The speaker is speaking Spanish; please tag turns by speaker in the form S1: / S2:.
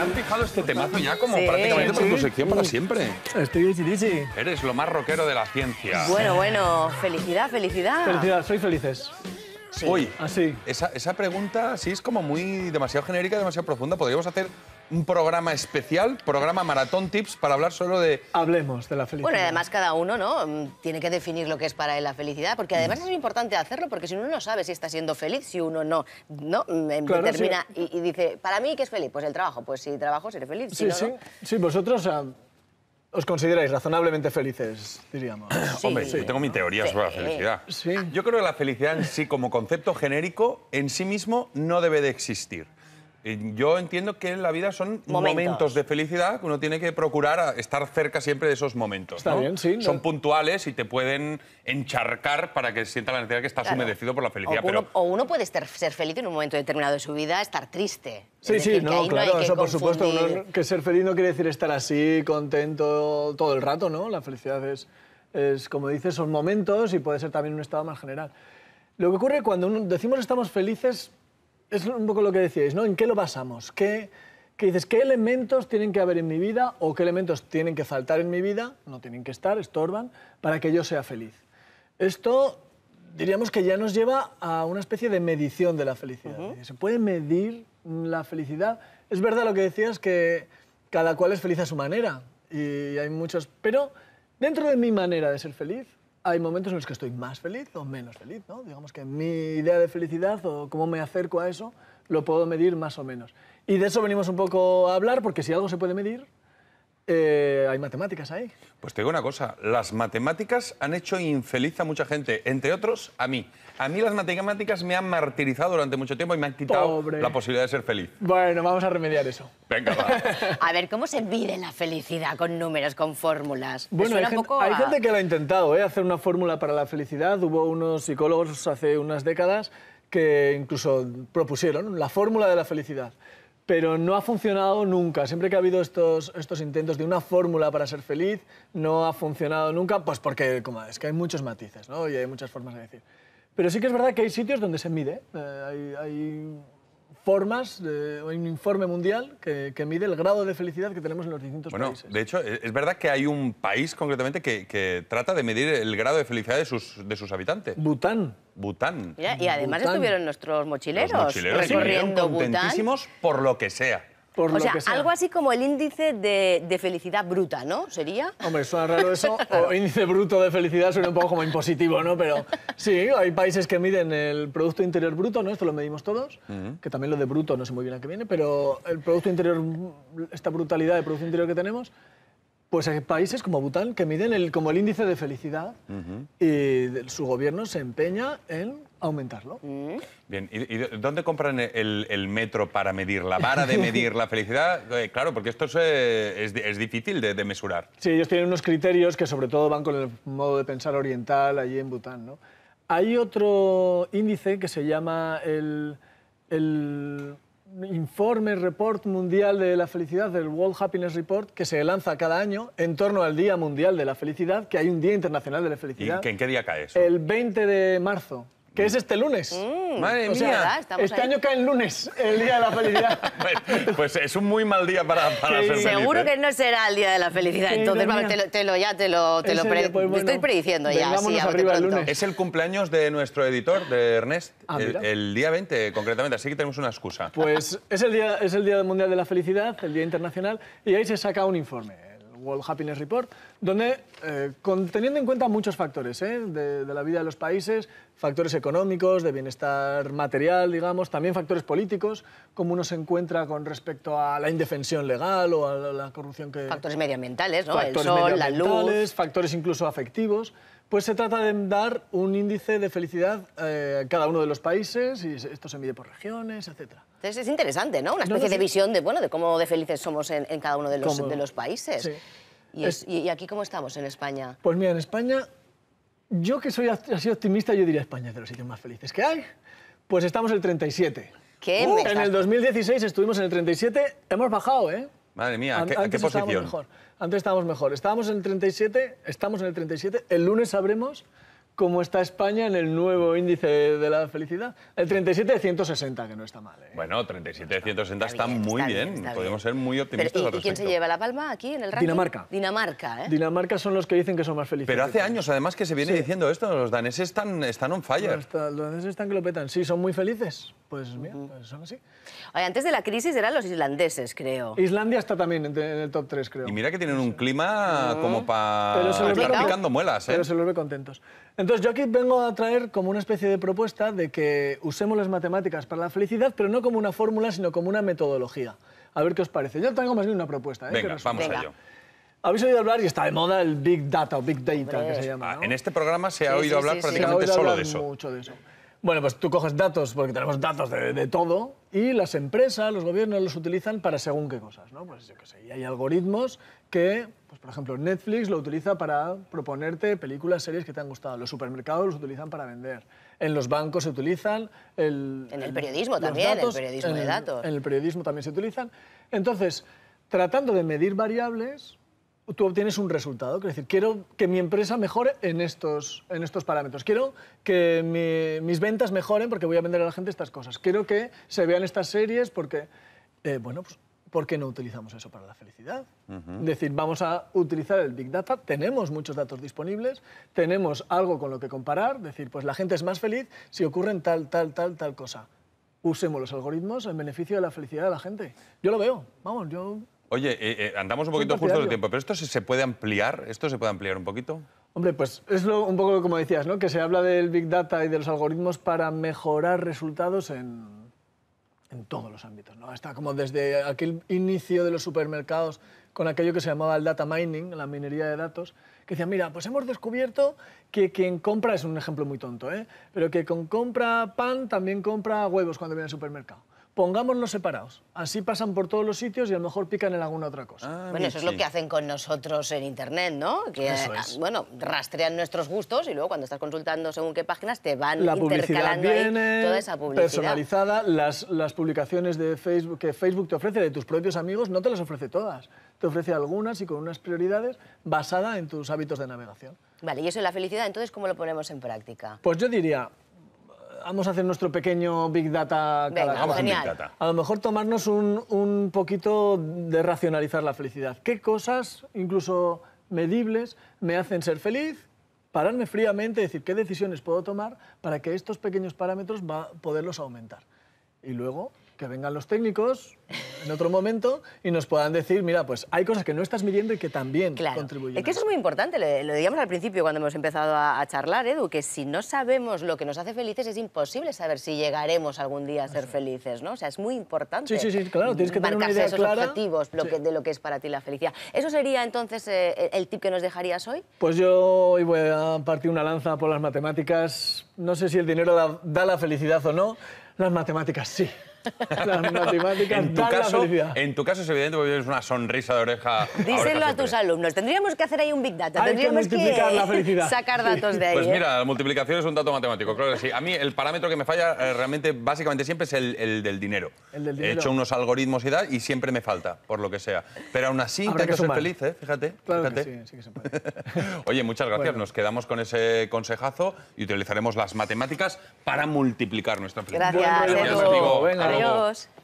S1: han fijado este temazo ya como prácticamente por tu sección para siempre. Estoy dici Eres lo más rockero de la ciencia. Bueno, bueno,
S2: felicidad, felicidad. Felicidad,
S1: soy felices. Sí. Uy, Así. Esa, esa pregunta sí es como muy demasiado genérica, demasiado profunda. Podríamos hacer un programa especial, programa Maratón Tips, para hablar solo de... Hablemos de la felicidad. Bueno, además
S2: cada uno ¿no? Mm, tiene que definir lo que es para él la felicidad, porque además es importante hacerlo, porque si uno no sabe si está siendo feliz, si uno no, no mm, em, determina y, dice, ¿para mí qué es feliz? Pues el trabajo, pues si trabajo seré feliz. Sí, si sí.
S3: sí, vosotros... Ah, os consideráis razonablemente felices, diríamos. Hombre, yo tengo mi
S1: teoría sobre la felicidad. Yo creo que la felicidad en sí, como concepto genérico, en sí mismo no debe de existir. Eh, yo entiendo que en la vida son momentos. de felicidad que uno tiene que procurar estar cerca siempre de esos momentos. son puntuales y te pueden encharcar para que sienta la necesidad que estás humedecido por la felicidad. O uno, pero...
S2: o uno puede estar, ser feliz en un momento determinado de su vida, estar triste. Sí, sí, claro,
S3: eso por supuesto. que ser feliz no quiere decir estar así, contento todo el rato, ¿no? La felicidad es, como dices, son momentos y puede ser también un estado más general. Lo que ocurre cuando decimos estamos felices es un poco lo que decíais, ¿no? ¿En qué lo basamos? ¿Qué, dices? ¿Qué elementos tienen que haber en mi vida o qué elementos tienen que faltar en mi vida? No tienen que estar, estorban, para que yo sea feliz. Esto diríamos que ya nos lleva a una especie de medición de la felicidad. Se puede medir la felicidad. Es verdad lo que decías que cada cual es feliz a su manera y hay muchos, pero dentro de mi manera de ser feliz hay momentos en los que estoy más feliz o menos feliz, ¿no? Digamos que mi idea de felicidad o cómo me acerco a eso lo puedo medir más o menos. Y de eso venimos un poco a hablar, porque si algo se puede medir, eh, ¿hay matemáticas ahí?
S1: Pues te digo una cosa, las matemáticas han hecho infeliz a mucha gente, entre otros a mí. A mí las matemáticas me han martirizado durante mucho tiempo y me han quitado la posibilidad de ser feliz.
S3: Bueno, vamos a remediar eso.
S1: Venga, va.
S2: a ver, ¿cómo se mide la felicidad con números, con fórmulas? Bueno, hay, gente, hay gente
S3: que lo ha intentado, ¿eh? hacer una fórmula para la felicidad. Hubo unos psicólogos hace unas décadas que incluso propusieron la fórmula de la felicidad pero no ha funcionado nunca. Siempre que ha habido estos, estos intentos de una fórmula para ser feliz, no ha funcionado nunca, pues porque como es que hay muchos matices ¿no? y hay muchas formas de decir. Pero sí que es verdad que hay sitios donde se mide. ¿eh? Eh, hay formas, hay un informe mundial que, que, mide el grado de felicidad que tenemos en los distintos bueno,
S1: De hecho, e-, es verdad que hay un país concretamente que, que trata de medir el grado de felicidad de sus, de sus habitantes. Bután. Bután.
S2: y además estuvieron nuestros mochileros, recorriendo sí,
S1: por lo que sea
S3: o sea, algo
S2: así como el índice de, felicidad bruta, ¿no? ¿Sería?
S3: Hombre, suena raro eso. o índice bruto de felicidad suena un poco como impositivo, ¿no? Pero sí, hay países que miden el Producto Interior Bruto, ¿no? Esto lo medimos todos, que también lo de bruto no sé muy bien a qué viene, pero el Producto Interior, esta brutalidad de Producto Interior que tenemos, pues hay países como Bután que miden el, como el índice de felicidad y su gobierno se empeña en aumentarlo. Mm.
S1: Bien, ¿y, dónde compran el, metro para medir la vara de medir la felicidad? Eh, claro, porque esto es, eh, es, difícil de, de, mesurar.
S3: Sí, ellos tienen unos criterios que sobre todo van con el modo de pensar oriental allí en Bután. ¿no? Hay otro índice que se llama el, el informe, report mundial de la felicidad, del World Happiness Report, que se lanza cada año en torno al Día Mundial de la Felicidad, que hay un Día Internacional de la Felicidad. ¿Y
S1: en qué día cae eso?
S3: El 20 de marzo que es este lunes. Mm, Madre pues este año
S1: cae el lunes, el Día de la Felicidad. pues, es un muy mal día para, para sí. Seguro ¿eh? que
S2: no será el Día de la Felicidad, entonces, te lo, ya te lo, te pues, estoy prediciendo ya. lunes.
S1: Es el cumpleaños de nuestro editor, de Ernest, ah, el, día 20 concretamente, así que tenemos una excusa. Pues es el, día, es el Día
S3: Mundial de la Felicidad, el Día Internacional, y ahí se saca un informe. ¿eh? World Happiness Report, donde, eh, teniendo en cuenta muchos factores eh, de, la vida de los países, factores económicos, de bienestar material, digamos, también factores políticos, como uno se encuentra con respecto a la indefensión
S2: legal o a la, corrupción que... Factores medioambientales, ¿no? El sol, la luz...
S3: Factores incluso afectivos. Pues se trata de dar un índice de felicidad eh, a cada uno de los países y esto se mide por regiones, etcétera.
S2: Entonces es interesante, ¿no? Una especie de visión de, bueno, de cómo de felices somos en, cada uno de los, países. Y, aquí cómo estamos en
S3: España? Pues mira, en España, yo que soy así optimista, yo diría España es de los sitios más felices que hay. Pues estamos el 37. ¿Qué? en el 2016 uh, estuvimos en el 37, hemos bajado, ¿eh?
S1: Madre mía, ¿a, qué, posición?
S3: Antes estábamos mejor. Estábamos en el 37, estamos en el 37. El lunes sabremos cómo está España en el nuevo índice de la felicidad. El 37 de 160, que no está mal.
S1: ¿eh? Bueno, 37 de 160 está, muy bien. Podemos ser muy optimistas quién se
S2: lleva la palma aquí en el ranking? Dinamarca. Dinamarca, ¿eh?
S1: Dinamarca son los que dicen que son más felices. Pero hace años, además, que se viene diciendo esto. Los daneses están, están on fire.
S3: los daneses están que lo petan. Sí, son muy felices pues mira, pues son así. antes de la crisis eran los islandeses, creo. Islandia está también en, el top 3, creo.
S1: Y mira que tienen un clima como para estar picando muelas, Pero se
S3: los ve ¿eh? contentos. Entonces yo aquí vengo a traer como una especie de propuesta de que usemos las matemáticas para la felicidad, pero no como una fórmula, sino como una metodología. A ver qué os parece. Yo tengo más bien una propuesta. ¿eh? Venga, vamos a ello. Habéis oído hablar, y está de moda, el Big Data o Big Data, que se llama.
S1: ¿no? Ah, en este programa se ha oído sí, hablar sí, prácticamente se ha oído solo hablar mucho de eso.
S3: Bueno, pues tú coges datos, porque tenemos datos de, todo, y las empresas, los gobiernos los utilizan para según qué cosas, ¿no? Pues yo y hay algoritmos que, pues por ejemplo, Netflix lo utiliza para proponerte películas, series que te han gustado. Los supermercados los utilizan para vender. En los bancos se utilizan. El, en el periodismo también, el periodismo de datos. En el periodismo también se utilizan. Entonces, tratando de medir variables, tú obtienes un resultado. quiero decir, quiero que mi empresa mejore en estos, en estos parámetros. Quiero que mis ventas mejoren porque voy a vender a la gente estas cosas. Quiero que se vean estas series porque, eh, bueno, pues, ¿por qué no utilizamos eso para la felicidad? Es decir, vamos a utilizar el Big Data, tenemos muchos datos disponibles, tenemos algo con lo que comparar, es decir, pues la gente es más feliz si ocurren tal, tal, tal, tal cosa. Usemos los algoritmos en beneficio de la felicidad de la gente. Yo lo veo, vamos, yo
S1: Oye, eh, eh, andamos un poquito justo del tiempo, pero ¿esto se, puede ampliar? ¿Esto se puede ampliar un poquito?
S3: Hombre, pues es un poco como decías, ¿no? Que se habla del Big Data y de los algoritmos para mejorar resultados en,
S1: en todos los ámbitos, ¿no? Está
S3: como desde aquel inicio de los supermercados con aquello que se llamaba el data mining, la minería de datos, que decía, mira, pues hemos descubierto que quien compra, es un ejemplo muy tonto, ¿eh? Pero que con compra pan también compra huevos cuando viene al supermercado pongámoslos separados. Así pasan por todos los sitios y a lo mejor pican en alguna otra cosa. Ah, bueno, eso es lo que hacen
S2: con nosotros en Internet, ¿no? Que, ah, bueno, rastrean nuestros gustos y luego cuando estás consultando según qué páginas te van intercalando toda esa publicidad. personalizada,
S3: las, publicaciones de Facebook que Facebook te ofrece de tus propios amigos no te las ofrece todas. Te ofrece algunas y con unas prioridades basada en tus hábitos de navegación.
S2: Vale, y eso es la felicidad, entonces, ¿cómo lo ponemos en práctica?
S3: Pues yo diría, vamos a hacer nuestro pequeño Big Data. vamos Data. A lo mejor tomarnos un, un poquito de racionalizar la felicidad. ¿Qué cosas, incluso medibles, me hacen ser feliz? Pararme fríamente y decir qué decisiones puedo tomar para que estos pequeños parámetros va a poderlos aumentar. Y luego que vengan los técnicos, en otro momento y nos puedan decir, mira, pues hay cosas que no estás midiendo y que también claro. contribuyen. Es que eso es
S2: muy importante, lo, lo digamos al principio cuando hemos empezado a, charlar, Edu, que si no sabemos lo que nos hace felices es imposible saber si llegaremos algún día a ser felices, ¿no? O sea, es muy importante. Sí, sí, sí, claro, tienes que tener una idea esos objetivos lo que, de lo que es para ti la felicidad. ¿Eso sería entonces eh, el tip que nos dejarías hoy?
S3: Pues yo hoy voy a partir una lanza por las matemáticas. No sé si el dinero da, da la felicidad o no, las matemáticas sí. Las matemáticas
S1: en tu caso es evidente porque tienes una sonrisa de oreja. Díselo a,
S2: tus alumnos. Tendríamos que hacer ahí un big data. Tendríamos que, sacar datos de pues ahí. Pues mira,
S1: la multiplicación es un dato matemático, claro que sí. A mí el parámetro que me falla eh, realmente, básicamente siempre es el, del dinero. He hecho unos algoritmos y tal y siempre me falta, por lo que sea. Pero aún así Habrá que ser feliz, ¿eh? fíjate. Claro sí, Oye, muchas gracias. Nos quedamos con ese consejazo y utilizaremos las matemáticas para multiplicar nuestra felicidad. Gracias, Adiós.